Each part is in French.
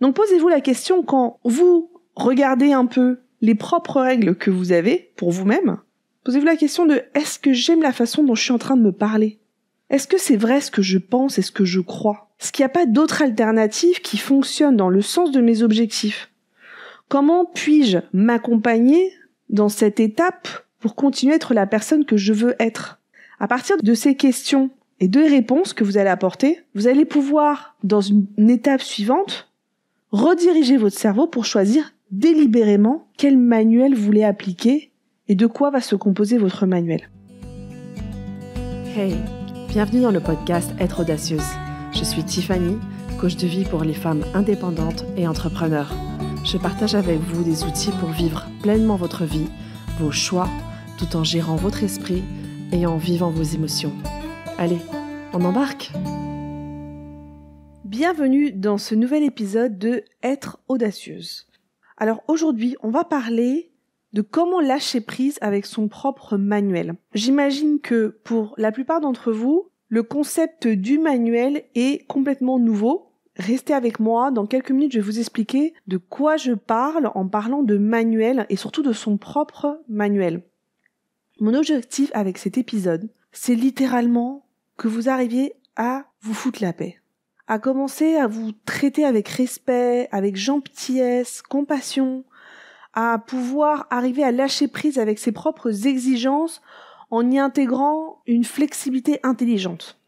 Donc posez-vous la question quand vous regardez un peu les propres règles que vous avez pour vous-même, posez-vous la question de est-ce que j'aime la façon dont je suis en train de me parler Est-ce que c'est vrai ce que je pense et ce que je crois Est-ce qu'il n'y a pas d'autre alternative qui fonctionne dans le sens de mes objectifs Comment puis-je m'accompagner dans cette étape pour continuer à être la personne que je veux être À partir de ces questions et de réponses que vous allez apporter, vous allez pouvoir, dans une étape suivante, redirigez votre cerveau pour choisir délibérément quel manuel vous voulez appliquer et de quoi va se composer votre manuel. Hey, bienvenue dans le podcast Être audacieuse. Je suis Tiffany, coach de vie pour les femmes indépendantes et entrepreneurs. Je partage avec vous des outils pour vivre pleinement votre vie, vos choix, tout en gérant votre esprit et en vivant vos émotions. Allez, on embarque Bienvenue dans ce nouvel épisode de Être audacieuse. Alors aujourd'hui, on va parler de comment lâcher prise avec son propre manuel. J'imagine que pour la plupart d'entre vous, le concept du manuel est complètement nouveau. Restez avec moi, dans quelques minutes je vais vous expliquer de quoi je parle en parlant de manuel et surtout de son propre manuel. Mon objectif avec cet épisode, c'est littéralement que vous arriviez à vous foutre la paix à commencer à vous traiter avec respect, avec gentillesse, compassion, à pouvoir arriver à lâcher prise avec ses propres exigences en y intégrant une flexibilité intelligente.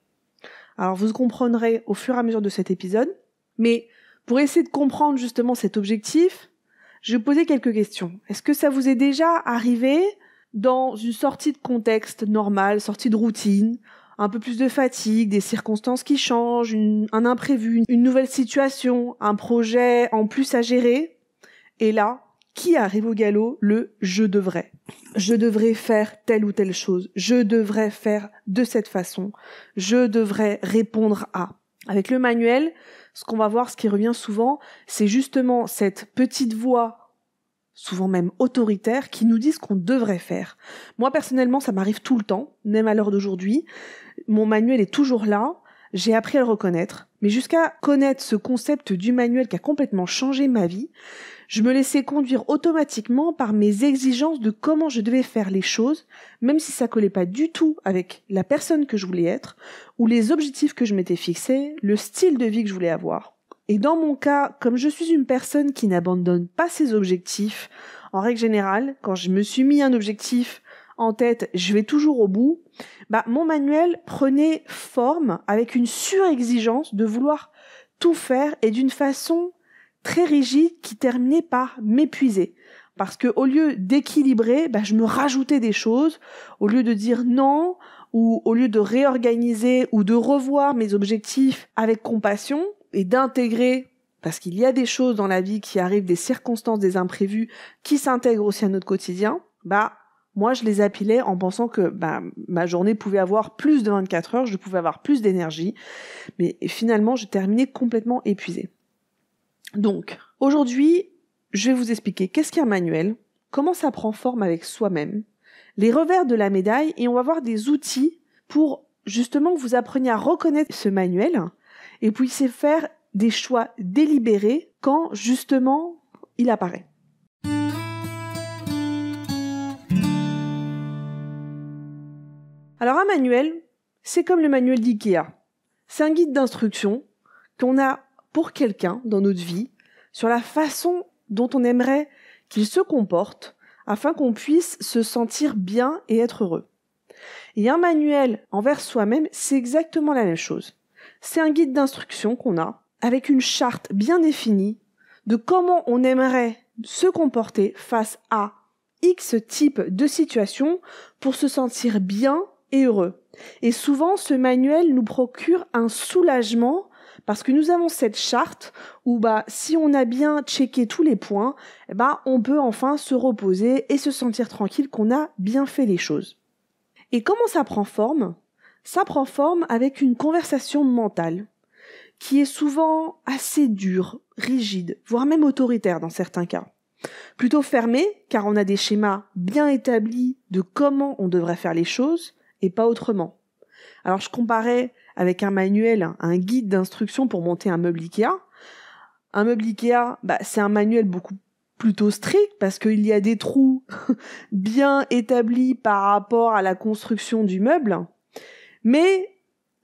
Alors vous comprendrez au fur et à mesure de cet épisode, mais pour essayer de comprendre justement cet objectif, je vais poser quelques questions. Est-ce que ça vous est déjà arrivé dans une sortie de contexte normal, sortie de routine, un peu plus de fatigue, des circonstances qui changent, un imprévu, une nouvelle situation, un projet en plus à gérer. Et là, qui arrive au galop le je devrais. Je devrais faire telle ou telle chose. Je devrais faire de cette façon. Je devrais répondre à. Avec le manuel, ce qu'on va voir, ce qui revient souvent, c'est justement cette petite voix souvent même autoritaires, qui nous disent qu'on devrait faire. Moi personnellement, ça m'arrive tout le temps, même à l'heure d'aujourd'hui. Mon manuel est toujours là, j'ai appris à le reconnaître, mais jusqu'à connaître ce concept du manuel qui a complètement changé ma vie, je me laissais conduire automatiquement par mes exigences de comment je devais faire les choses, même si ça collait pas du tout avec la personne que je voulais être, ou les objectifs que je m'étais fixés, le style de vie que je voulais avoir. Et dans mon cas, comme je suis une personne qui n'abandonne pas ses objectifs, en règle générale, quand je me suis mis un objectif en tête, je vais toujours au bout, bah, mon manuel prenait forme avec une surexigence de vouloir tout faire et d'une façon très rigide qui terminait par m'épuiser. Parce que au lieu d'équilibrer, bah, je me rajoutais des choses. Au lieu de dire non, ou au lieu de réorganiser ou de revoir mes objectifs avec compassion, et d'intégrer parce qu'il y a des choses dans la vie qui arrivent, des circonstances, des imprévus, qui s'intègrent aussi à notre quotidien, bah, moi, je les appelais en pensant que bah, ma journée pouvait avoir plus de 24 heures, je pouvais avoir plus d'énergie, mais finalement, je terminais complètement épuisée. Donc, aujourd'hui, je vais vous expliquer qu'est-ce qu'un manuel, comment ça prend forme avec soi-même, les revers de la médaille, et on va voir des outils pour justement vous appreniez à reconnaître ce manuel et puisse faire des choix délibérés quand justement il apparaît. Alors un manuel, c'est comme le manuel d'IKEA. C'est un guide d'instruction qu'on a pour quelqu'un dans notre vie sur la façon dont on aimerait qu'il se comporte afin qu'on puisse se sentir bien et être heureux. Et un manuel envers soi-même, c'est exactement la même chose. C'est un guide d'instruction qu'on a, avec une charte bien définie de comment on aimerait se comporter face à X type de situation pour se sentir bien et heureux. Et souvent, ce manuel nous procure un soulagement parce que nous avons cette charte où bah si on a bien checké tous les points, bah on peut enfin se reposer et se sentir tranquille qu'on a bien fait les choses. Et comment ça prend forme ça prend forme avec une conversation mentale, qui est souvent assez dure, rigide, voire même autoritaire dans certains cas. Plutôt fermée, car on a des schémas bien établis de comment on devrait faire les choses, et pas autrement. Alors je comparais avec un manuel, un guide d'instruction pour monter un meuble Ikea. Un meuble Ikea, bah, c'est un manuel beaucoup plutôt strict parce qu'il y a des trous bien établis par rapport à la construction du meuble, mais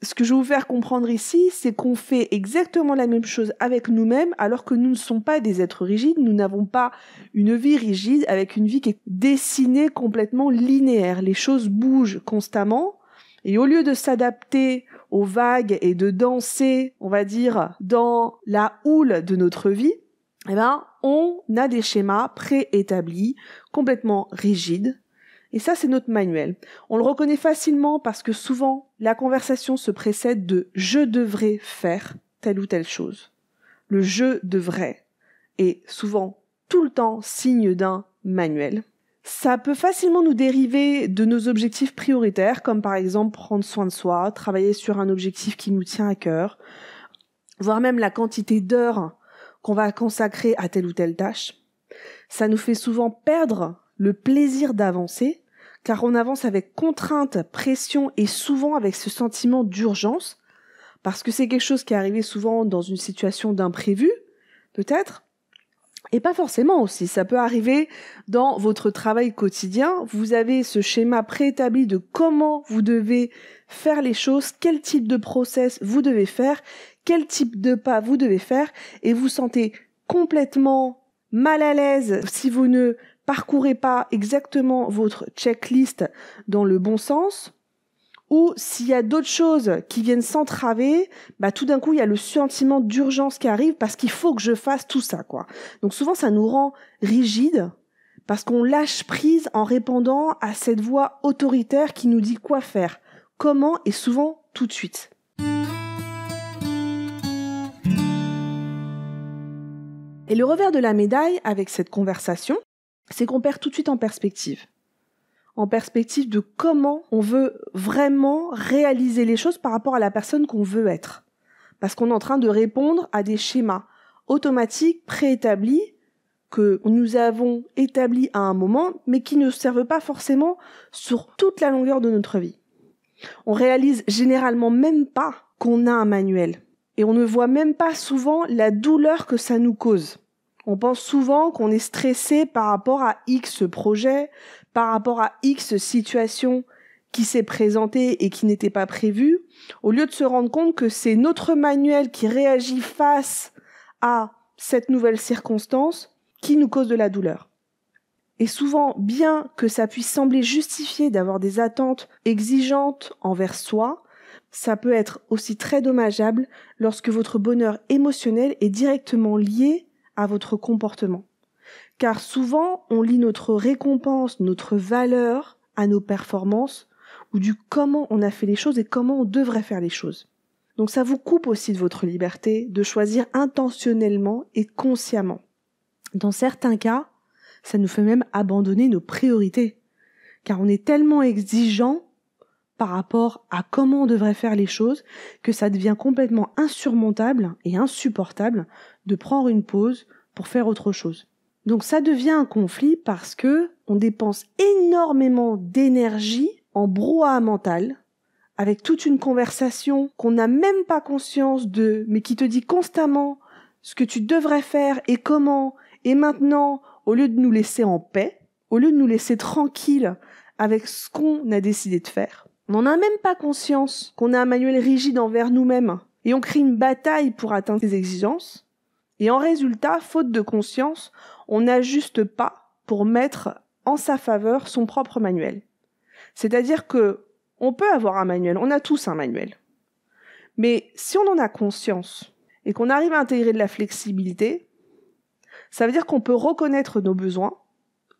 ce que je vais vous faire comprendre ici, c'est qu'on fait exactement la même chose avec nous-mêmes, alors que nous ne sommes pas des êtres rigides, nous n'avons pas une vie rigide avec une vie qui est dessinée complètement linéaire. Les choses bougent constamment, et au lieu de s'adapter aux vagues et de danser, on va dire, dans la houle de notre vie, eh ben, on a des schémas préétablis, complètement rigides, et ça, c'est notre manuel. On le reconnaît facilement parce que souvent, la conversation se précède de je devrais faire telle ou telle chose. Le je devrais est souvent tout le temps signe d'un manuel. Ça peut facilement nous dériver de nos objectifs prioritaires, comme par exemple prendre soin de soi, travailler sur un objectif qui nous tient à cœur, voire même la quantité d'heures qu'on va consacrer à telle ou telle tâche. Ça nous fait souvent perdre le plaisir d'avancer car on avance avec contrainte, pression et souvent avec ce sentiment d'urgence, parce que c'est quelque chose qui est arrivé souvent dans une situation d'imprévu, peut-être, et pas forcément aussi, ça peut arriver dans votre travail quotidien, vous avez ce schéma préétabli de comment vous devez faire les choses, quel type de process vous devez faire, quel type de pas vous devez faire, et vous sentez complètement mal à l'aise si vous ne parcourez pas exactement votre checklist dans le bon sens, ou s'il y a d'autres choses qui viennent s'entraver, bah tout d'un coup il y a le sentiment d'urgence qui arrive parce qu'il faut que je fasse tout ça quoi. Donc souvent ça nous rend rigide parce qu'on lâche prise en répondant à cette voix autoritaire qui nous dit quoi faire, comment et souvent tout de suite. Et le revers de la médaille avec cette conversation, c'est qu'on perd tout de suite en perspective. En perspective de comment on veut vraiment réaliser les choses par rapport à la personne qu'on veut être. Parce qu'on est en train de répondre à des schémas automatiques, préétablis, que nous avons établis à un moment, mais qui ne servent pas forcément sur toute la longueur de notre vie. On réalise généralement même pas qu'on a un manuel. Et on ne voit même pas souvent la douleur que ça nous cause. On pense souvent qu'on est stressé par rapport à X projet, par rapport à X situation qui s'est présentée et qui n'était pas prévue, au lieu de se rendre compte que c'est notre manuel qui réagit face à cette nouvelle circonstance qui nous cause de la douleur. Et souvent, bien que ça puisse sembler justifié d'avoir des attentes exigeantes envers soi, ça peut être aussi très dommageable lorsque votre bonheur émotionnel est directement lié à votre comportement. Car souvent, on lie notre récompense, notre valeur à nos performances ou du comment on a fait les choses et comment on devrait faire les choses. Donc ça vous coupe aussi de votre liberté de choisir intentionnellement et consciemment. Dans certains cas, ça nous fait même abandonner nos priorités, car on est tellement exigeant par rapport à comment on devrait faire les choses que ça devient complètement insurmontable et insupportable de prendre une pause pour faire autre chose. Donc ça devient un conflit parce que on dépense énormément d'énergie en brouhaha mental avec toute une conversation qu'on n'a même pas conscience de, mais qui te dit constamment ce que tu devrais faire et comment. Et maintenant, au lieu de nous laisser en paix, au lieu de nous laisser tranquilles avec ce qu'on a décidé de faire, on n'en a même pas conscience qu'on a un manuel rigide envers nous-mêmes et on crée une bataille pour atteindre ces exigences. Et en résultat, faute de conscience, on n'ajuste pas pour mettre en sa faveur son propre manuel. C'est-à-dire que on peut avoir un manuel, on a tous un manuel. Mais si on en a conscience et qu'on arrive à intégrer de la flexibilité, ça veut dire qu'on peut reconnaître nos besoins,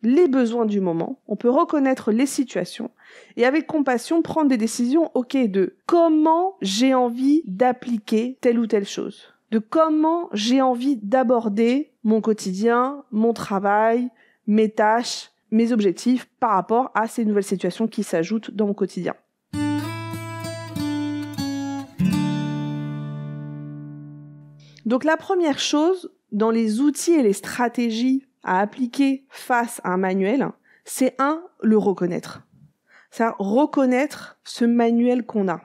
les besoins du moment, on peut reconnaître les situations et avec compassion prendre des décisions, ok, de comment j'ai envie d'appliquer telle ou telle chose, de comment j'ai envie d'aborder mon quotidien, mon travail, mes tâches, mes objectifs par rapport à ces nouvelles situations qui s'ajoutent dans mon quotidien. Donc la première chose dans les outils et les stratégies à appliquer face à un manuel, c'est un, le reconnaître. C'est reconnaître ce manuel qu'on a.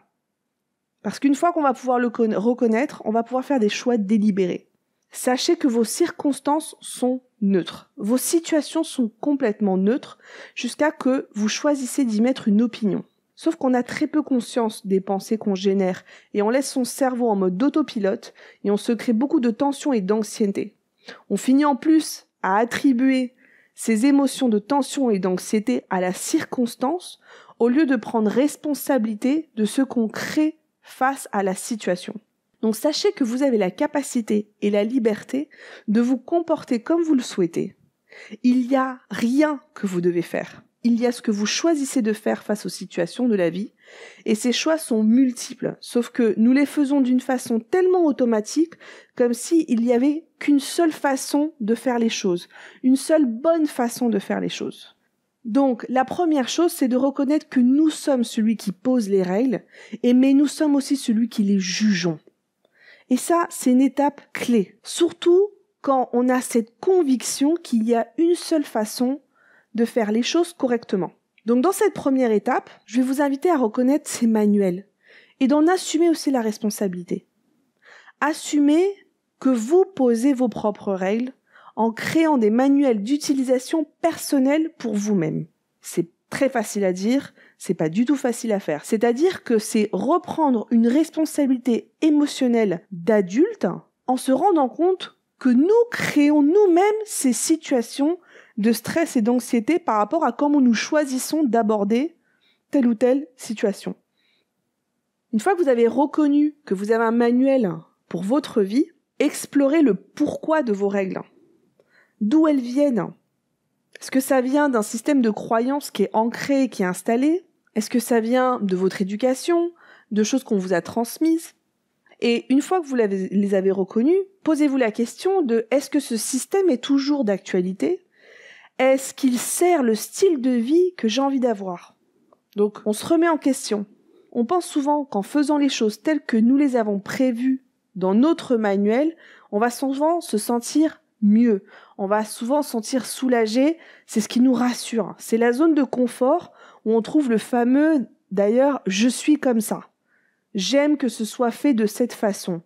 Parce qu'une fois qu'on va pouvoir le reconnaître, on va pouvoir faire des choix délibérés. Sachez que vos circonstances sont neutres. Vos situations sont complètement neutres jusqu'à que vous choisissez d'y mettre une opinion. Sauf qu'on a très peu conscience des pensées qu'on génère et on laisse son cerveau en mode autopilote et on se crée beaucoup de tensions et d'anxiété. On finit en plus à attribuer ses émotions de tension et d'anxiété à la circonstance au lieu de prendre responsabilité de ce qu'on crée face à la situation. Donc sachez que vous avez la capacité et la liberté de vous comporter comme vous le souhaitez. Il n'y a rien que vous devez faire. Il y a ce que vous choisissez de faire face aux situations de la vie et ces choix sont multiples, sauf que nous les faisons d'une façon tellement automatique, comme s'il n'y avait qu'une seule façon de faire les choses, une seule bonne façon de faire les choses. Donc, la première chose, c'est de reconnaître que nous sommes celui qui pose les règles, et mais nous sommes aussi celui qui les jugeons. Et ça, c'est une étape clé. Surtout quand on a cette conviction qu'il y a une seule façon de faire les choses correctement. Donc dans cette première étape, je vais vous inviter à reconnaître ces manuels et d'en assumer aussi la responsabilité. Assumez que vous posez vos propres règles en créant des manuels d'utilisation personnelle pour vous-même. C'est très facile à dire, c'est pas du tout facile à faire. C'est-à-dire que c'est reprendre une responsabilité émotionnelle d'adulte en se rendant compte que nous créons nous-mêmes ces situations de stress et d'anxiété par rapport à comment nous choisissons d'aborder telle ou telle situation. Une fois que vous avez reconnu que vous avez un manuel pour votre vie, explorez le pourquoi de vos règles. D'où elles viennent Est-ce que ça vient d'un système de croyance qui est ancré, qui est installé Est-ce que ça vient de votre éducation, de choses qu'on vous a transmises Et une fois que vous les avez reconnues, posez-vous la question de est-ce que ce système est toujours d'actualité est-ce qu'il sert le style de vie que j'ai envie d'avoir Donc on se remet en question. On pense souvent qu'en faisant les choses telles que nous les avons prévues dans notre manuel, on va souvent se sentir mieux. On va souvent se sentir soulagé. C'est ce qui nous rassure. C'est la zone de confort où on trouve le fameux, d'ailleurs, je suis comme ça. J'aime que ce soit fait de cette façon.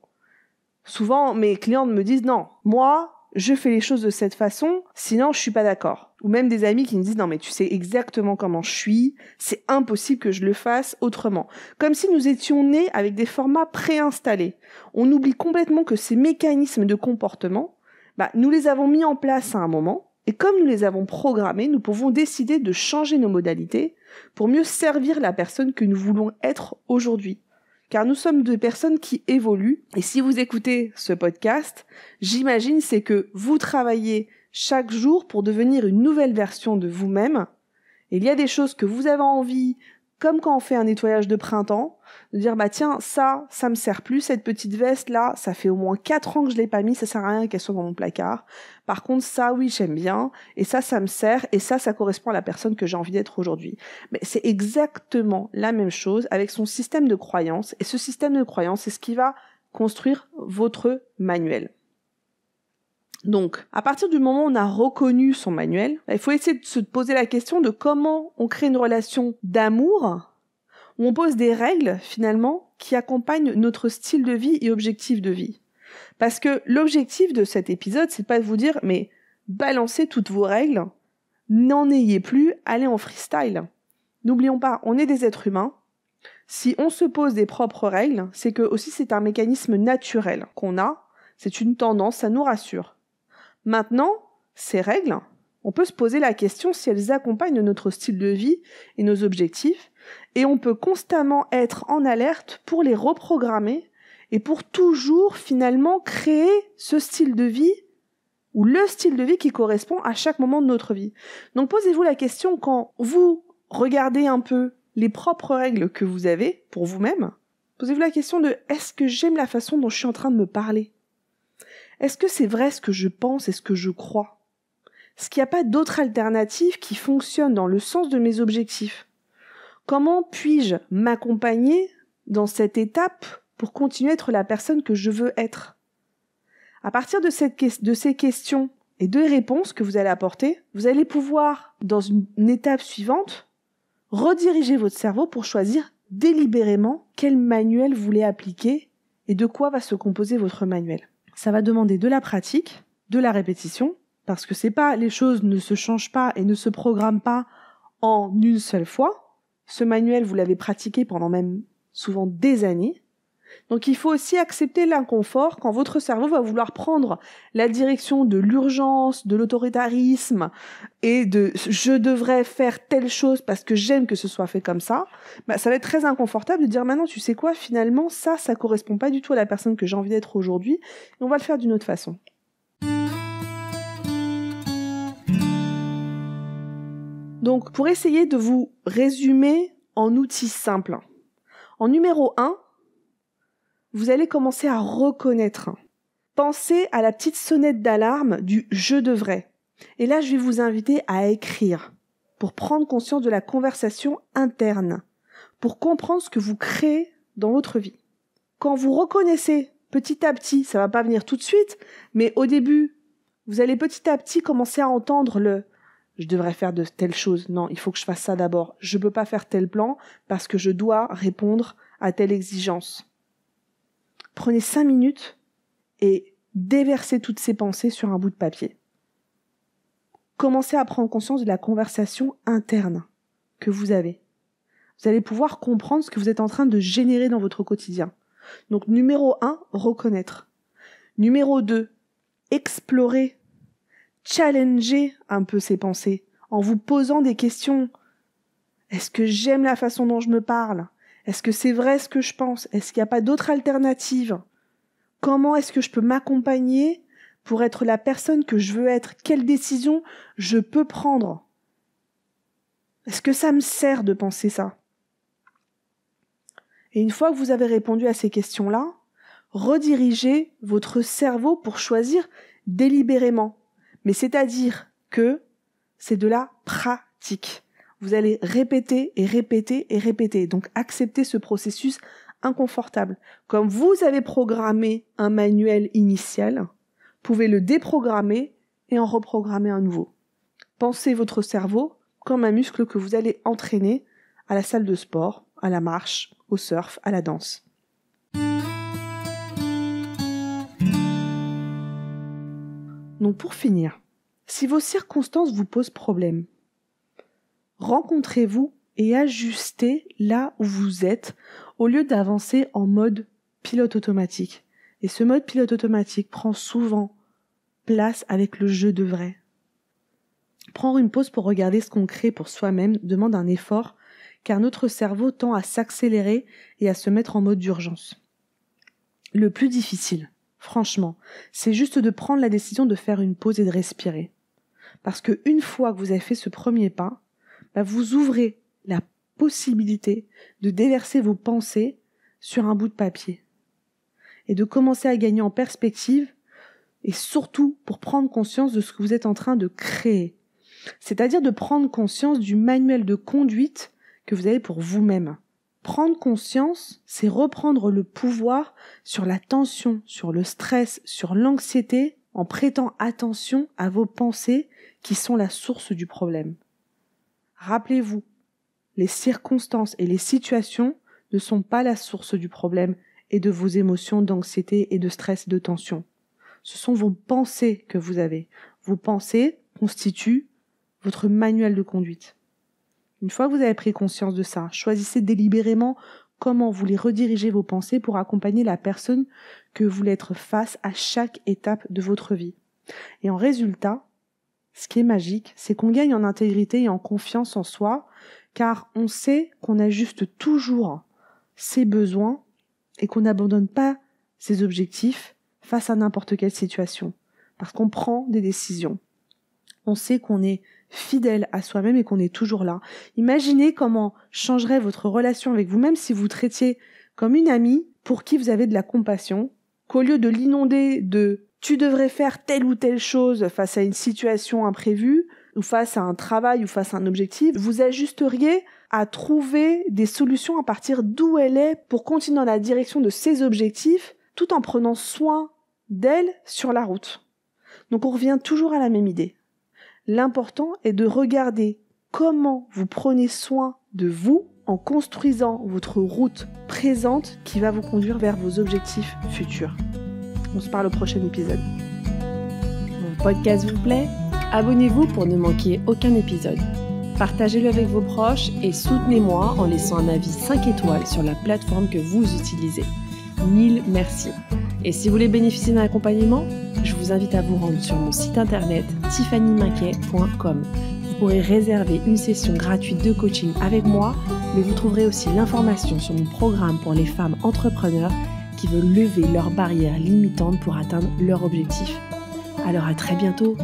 Souvent, mes clientes me disent non, moi, je fais les choses de cette façon, sinon je suis pas d'accord. Ou même des amis qui me disent non mais tu sais exactement comment je suis, c'est impossible que je le fasse autrement. Comme si nous étions nés avec des formats préinstallés. On oublie complètement que ces mécanismes de comportement, bah, nous les avons mis en place à un moment, et comme nous les avons programmés, nous pouvons décider de changer nos modalités pour mieux servir la personne que nous voulons être aujourd'hui car nous sommes deux personnes qui évoluent. Et si vous écoutez ce podcast, j'imagine c'est que vous travaillez chaque jour pour devenir une nouvelle version de vous-même. Il y a des choses que vous avez envie comme quand on fait un nettoyage de printemps, de dire bah tiens, ça, ça me sert plus, cette petite veste là, ça fait au moins 4 ans que je l'ai pas mis, ça sert à rien qu'elle soit dans mon placard. Par contre, ça oui, j'aime bien et ça ça me sert et ça ça correspond à la personne que j'ai envie d'être aujourd'hui. Mais c'est exactement la même chose avec son système de croyance et ce système de croyance, c'est ce qui va construire votre manuel. Donc, à partir du moment où on a reconnu son manuel, il faut essayer de se poser la question de comment on crée une relation d'amour où on pose des règles finalement qui accompagnent notre style de vie et objectif de vie. Parce que l'objectif de cet épisode, c'est pas de vous dire mais balancez toutes vos règles, n'en ayez plus, allez en freestyle. N'oublions pas, on est des êtres humains. Si on se pose des propres règles, c'est que aussi c'est un mécanisme naturel qu'on a, c'est une tendance, ça nous rassure. Maintenant, ces règles, on peut se poser la question si elles accompagnent notre style de vie et nos objectifs, et on peut constamment être en alerte pour les reprogrammer et pour toujours finalement créer ce style de vie ou le style de vie qui correspond à chaque moment de notre vie. Donc posez-vous la question quand vous regardez un peu les propres règles que vous avez pour vous-même, posez-vous la question de est-ce que j'aime la façon dont je suis en train de me parler est-ce que c'est vrai ce que je pense et ce que je crois Est-ce qu'il n'y a pas d'autre alternative qui fonctionne dans le sens de mes objectifs Comment puis-je m'accompagner dans cette étape pour continuer à être la personne que je veux être À partir de, cette, ces questions et de réponses que vous allez apporter, vous allez pouvoir, dans une, une étape suivante, rediriger votre cerveau pour choisir délibérément quel manuel vous voulez appliquer et de quoi va se composer votre manuel ça va demander de la pratique, de la répétition, parce que c'est pas les choses ne se changent pas et ne se programment pas en une seule fois. Ce manuel, vous l'avez pratiqué pendant même souvent des années. Donc il faut aussi accepter l'inconfort quand votre cerveau va vouloir prendre la direction de l'urgence, de l'autoritarisme et de je devrais faire telle chose parce que j'aime que ce soit fait comme ça. Bah, ça va être très inconfortable de dire maintenant tu sais quoi finalement ça ça correspond pas du tout à la personne que j'ai envie d'être aujourd'hui et on va le faire d'une autre façon. Donc pour essayer de vous résumer en outils simples. En numéro 1, vous allez commencer à reconnaître. Pensez à la petite sonnette d'alarme du je devrais. Et là, je vais vous inviter à écrire pour prendre conscience de la conversation interne, pour comprendre ce que vous créez dans votre vie. Quand vous reconnaissez petit à petit, ça va pas venir tout de suite, mais au début, vous allez petit à petit commencer à entendre le je devrais faire de telles choses. Non, il faut que je fasse ça d'abord. Je ne peux pas faire tel plan parce que je dois répondre à telle exigence prenez cinq minutes et déversez toutes ces pensées sur un bout de papier. Commencez à prendre conscience de la conversation interne que vous avez. Vous allez pouvoir comprendre ce que vous êtes en train de générer dans votre quotidien. Donc numéro un, reconnaître. Numéro 2, explorer, challenger un peu ces pensées en vous posant des questions. Est-ce que j'aime la façon dont je me parle est-ce que c'est vrai ce que je pense Est-ce qu'il n'y a pas d'autre alternative Comment est-ce que je peux m'accompagner pour être la personne que je veux être Quelle décision je peux prendre Est-ce que ça me sert de penser ça Et une fois que vous avez répondu à ces questions-là, redirigez votre cerveau pour choisir délibérément. Mais c'est-à-dire que c'est de la pratique. Vous allez répéter et répéter et répéter. Donc acceptez ce processus inconfortable. Comme vous avez programmé un manuel initial, pouvez le déprogrammer et en reprogrammer un nouveau. Pensez votre cerveau comme un muscle que vous allez entraîner à la salle de sport, à la marche, au surf, à la danse. Donc pour finir, si vos circonstances vous posent problème, Rencontrez-vous et ajustez là où vous êtes au lieu d'avancer en mode pilote automatique. Et ce mode pilote automatique prend souvent place avec le jeu de vrai. Prendre une pause pour regarder ce qu'on crée pour soi-même demande un effort car notre cerveau tend à s'accélérer et à se mettre en mode d'urgence. Le plus difficile, franchement, c'est juste de prendre la décision de faire une pause et de respirer. Parce que une fois que vous avez fait ce premier pas, bah, vous ouvrez la possibilité de déverser vos pensées sur un bout de papier et de commencer à gagner en perspective et surtout pour prendre conscience de ce que vous êtes en train de créer. C'est-à-dire de prendre conscience du manuel de conduite que vous avez pour vous-même. Prendre conscience, c'est reprendre le pouvoir sur la tension, sur le stress, sur l'anxiété, en prêtant attention à vos pensées qui sont la source du problème. Rappelez-vous, les circonstances et les situations ne sont pas la source du problème et de vos émotions d'anxiété et de stress et de tension. Ce sont vos pensées que vous avez. Vos pensées constituent votre manuel de conduite. Une fois que vous avez pris conscience de ça, choisissez délibérément comment vous les redirigez vos pensées pour accompagner la personne que vous voulez être face à chaque étape de votre vie. Et en résultat, ce qui est magique, c'est qu'on gagne en intégrité et en confiance en soi, car on sait qu'on ajuste toujours ses besoins et qu'on n'abandonne pas ses objectifs face à n'importe quelle situation, parce qu'on prend des décisions. On sait qu'on est fidèle à soi-même et qu'on est toujours là. Imaginez comment changerait votre relation avec vous-même si vous traitiez comme une amie pour qui vous avez de la compassion qu'au lieu de l'inonder de tu devrais faire telle ou telle chose face à une situation imprévue, ou face à un travail, ou face à un objectif, vous ajusteriez à trouver des solutions à partir d'où elle est pour continuer dans la direction de ses objectifs tout en prenant soin d'elle sur la route. Donc on revient toujours à la même idée. L'important est de regarder comment vous prenez soin de vous en construisant votre route présente qui va vous conduire vers vos objectifs futurs. On se parle au prochain épisode. Mon podcast vous plaît Abonnez-vous pour ne manquer aucun épisode. Partagez-le avec vos proches et soutenez-moi en laissant un avis 5 étoiles sur la plateforme que vous utilisez. Mille merci. Et si vous voulez bénéficier d'un accompagnement, je vous invite à vous rendre sur mon site internet tiffanymaquet.com. Vous pourrez réserver une session gratuite de coaching avec moi mais vous trouverez aussi l'information sur mon programme pour les femmes entrepreneurs qui veulent lever leurs barrières limitantes pour atteindre leur objectif. Alors à très bientôt